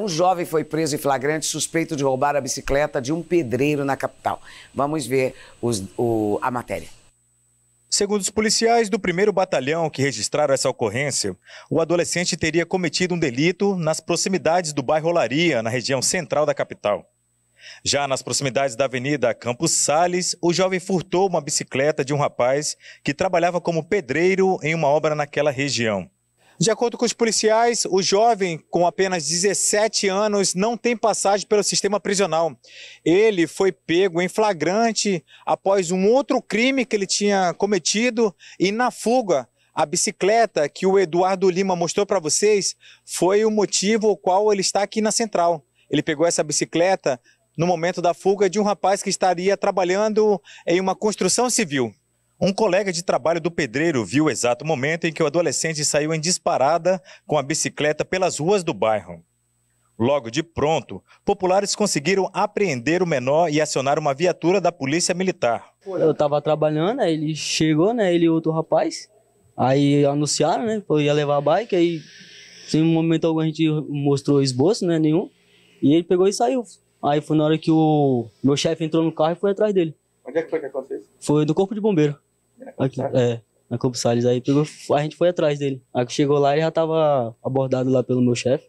Um jovem foi preso em flagrante suspeito de roubar a bicicleta de um pedreiro na capital. Vamos ver os, o, a matéria. Segundo os policiais do primeiro batalhão que registraram essa ocorrência, o adolescente teria cometido um delito nas proximidades do bairro Olaria, na região central da capital. Já nas proximidades da Avenida Campos Sales, o jovem furtou uma bicicleta de um rapaz que trabalhava como pedreiro em uma obra naquela região. De acordo com os policiais, o jovem com apenas 17 anos não tem passagem pelo sistema prisional. Ele foi pego em flagrante após um outro crime que ele tinha cometido e na fuga. A bicicleta que o Eduardo Lima mostrou para vocês foi o motivo ao qual ele está aqui na central. Ele pegou essa bicicleta no momento da fuga de um rapaz que estaria trabalhando em uma construção civil. Um colega de trabalho do pedreiro viu o exato momento em que o adolescente saiu em disparada com a bicicleta pelas ruas do bairro. Logo de pronto, populares conseguiram apreender o menor e acionar uma viatura da polícia militar. Eu estava trabalhando, aí ele chegou, né? Ele e outro rapaz. Aí anunciaram, né? Eu ia levar a bike, aí em um momento algum a gente mostrou esboço, né? Nenhum. E ele pegou e saiu. Aí foi na hora que o meu chefe entrou no carro e foi atrás dele. Onde é que foi que aconteceu Foi do corpo de bombeiro. Aqui, é, na Cobo Salles. Aí pegou, a gente foi atrás dele. Aí chegou lá e já tava abordado lá pelo meu chefe.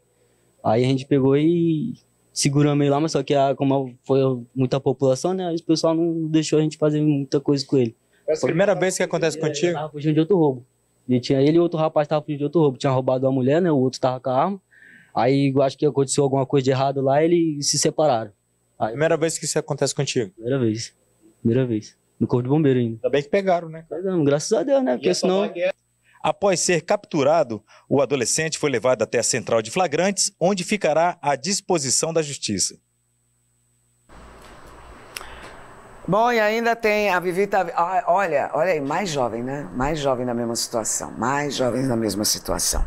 Aí a gente pegou e seguramos ele lá, mas só que a, como foi muita população, né? O pessoal não deixou a gente fazer muita coisa com ele. É a primeira vez que acontece ele, contigo? Ele tava fugindo de outro roubo. E tinha ele e outro rapaz tava fugindo de outro roubo. Tinha roubado uma mulher, né? O outro tava com a arma. Aí acho que aconteceu alguma coisa de errado lá, eles se separaram. Aí, primeira vez que isso acontece contigo? Primeira vez. Primeira vez no Corpo de Bombeiro ainda. Ainda bem que pegaram, né? Pegamos, graças a Deus, né? Porque senão. Após ser capturado, o adolescente foi levado até a central de flagrantes, onde ficará à disposição da justiça. Bom, e ainda tem a Vivita. Ah, olha, olha aí, mais jovem, né? Mais jovem na mesma situação. Mais jovens na mesma situação.